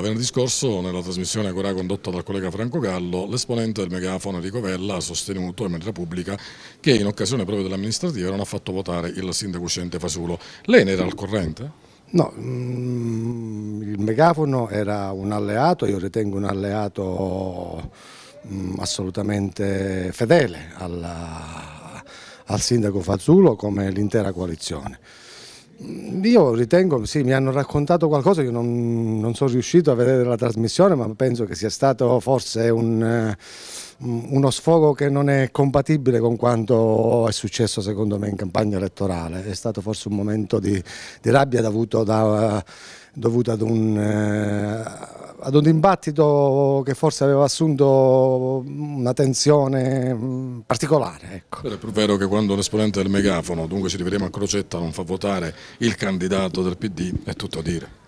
Venerdì scorso, nella trasmissione Agorà condotta dal collega Franco Gallo, l'esponente del megafono Enrico Vella ha sostenuto in maniera pubblica che in occasione proprio dell'amministrativa non ha fatto votare il sindaco uscente Fasulo. Lei ne era al corrente? No, mm, il megafono era un alleato, io ritengo un alleato mm, assolutamente fedele alla, al sindaco Fazzulo come l'intera coalizione. Io ritengo, sì, mi hanno raccontato qualcosa, io non, non, sono riuscito a vedere la trasmissione, ma penso che sia stato forse un, eh, uno sfogo che non è compatibile con quanto è successo secondo me in campagna elettorale. È stato forse un momento di, di rabbia dovuto, da, dovuto ad un... Eh, ad un dibattito che forse aveva assunto una tensione mm, particolare. Ecco. È pur vero che quando l'esponente del megafono, dunque ci rivediamo a Crocetta, non fa votare il candidato del PD, è tutto a dire.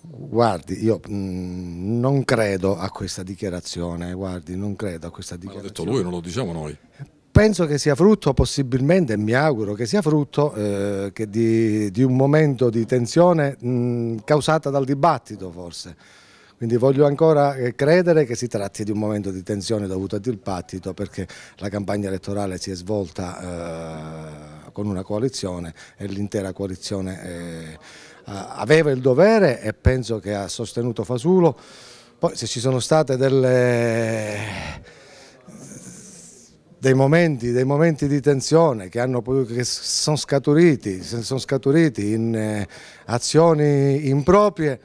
Guardi, io mm, non credo a questa dichiarazione, guardi, non credo a questa dichiarazione. Ma l'ha detto lui, non lo diciamo noi. Penso che sia frutto, possibilmente, mi auguro che sia frutto eh, che di, di, un momento di tensione mh, mm, causata dal dibattito forse. Quindi voglio ancora eh, credere che si tratti di un momento di tensione dovuto al dibattito perché la campagna elettorale si è svolta eh, con una coalizione e l'intera coalizione eh, aveva il dovere e penso che ha sostenuto Fasulo. Poi se ci sono stati delle... Dei momenti, dei momenti, di tensione che, hanno, che sono, scaturiti, sono scaturiti, in eh, azioni improprie,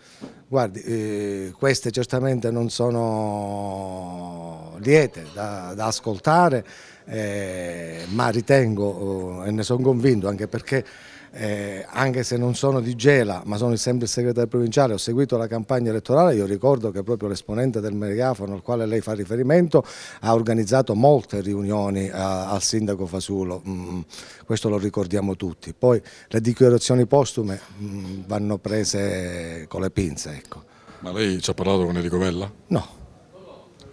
Guardi, eh, queste certamente non sono liete da, da ascoltare, eh, ma ritengo eh, e ne sono convinto anche perché eh, anche se non sono di Gela ma sono sempre il segretario provinciale, ho seguito la campagna elettorale, io ricordo che proprio l'esponente del megafono al quale lei fa riferimento ha organizzato molte riunioni a, eh, al sindaco Fasulo, mm, questo lo ricordiamo tutti, poi le dichiarazioni postume mm, vanno prese con le pinze. Ecco. Ma lei ci ha parlato con Enrico Vella? No.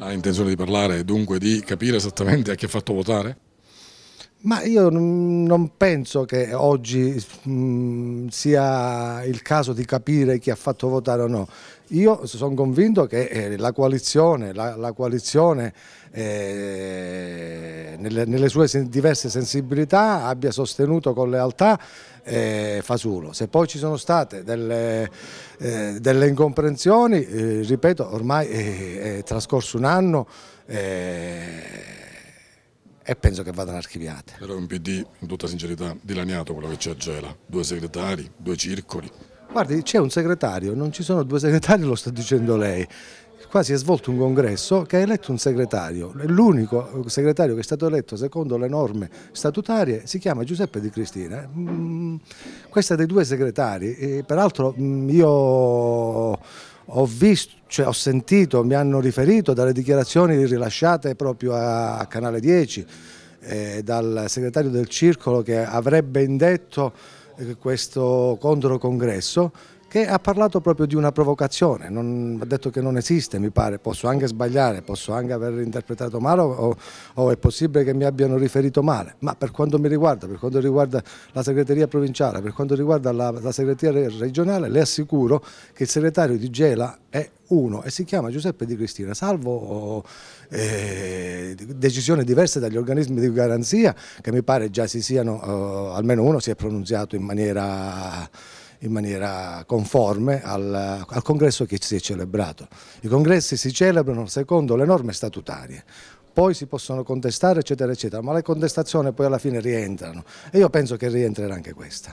Ha intenzione di parlare e dunque di capire esattamente a chi ha fatto votare? Ma io non penso che oggi mh, sia il caso di capire chi ha fatto votare o no. Io sono convinto che eh, la coalizione, la, la coalizione eh, nelle, nelle, sue diverse sensibilità abbia sostenuto con lealtà eh, Fasulo. Se poi ci sono state delle, eh, delle incomprensioni, eh, ripeto, ormai è, è, trascorso un anno e penso che vadano archiviate. Però è un PD, in tutta sincerità, dilaniato quello che c'è a Gela, due segretari, due circoli. Guardi, c'è un segretario, non ci sono due segretari, lo sta dicendo lei. Qua si è svolto un congresso che ha eletto un segretario, l'unico segretario che è stato eletto secondo le norme statutarie si chiama Giuseppe Di Cristina. Mm, questa dei due segretari, eh, peraltro mm, io ho visto, cioè ho sentito, mi hanno riferito dalle dichiarazioni rilasciate proprio a, a Canale 10, eh, dal segretario del circolo che avrebbe indetto eh, questo controcongresso che ha parlato proprio di una provocazione, non, ha detto che non esiste mi pare, posso anche sbagliare, posso anche aver interpretato male o, o, è possibile che mi abbiano riferito male, ma per quanto mi riguarda, per quanto riguarda la segreteria provinciale, per quanto riguarda la, la segreteria regionale, le assicuro che il segretario di Gela è uno e si chiama Giuseppe Di Cristina, salvo eh, decisioni diverse dagli organismi di garanzia che mi pare già si siano, eh, almeno uno si è pronunziato in maniera in maniera conforme al, al congresso che si è celebrato. I congressi si celebrano secondo le norme statutarie, poi si possono contestare eccetera eccetera, ma le contestazioni poi alla fine rientrano e io penso che rientrerà anche questa.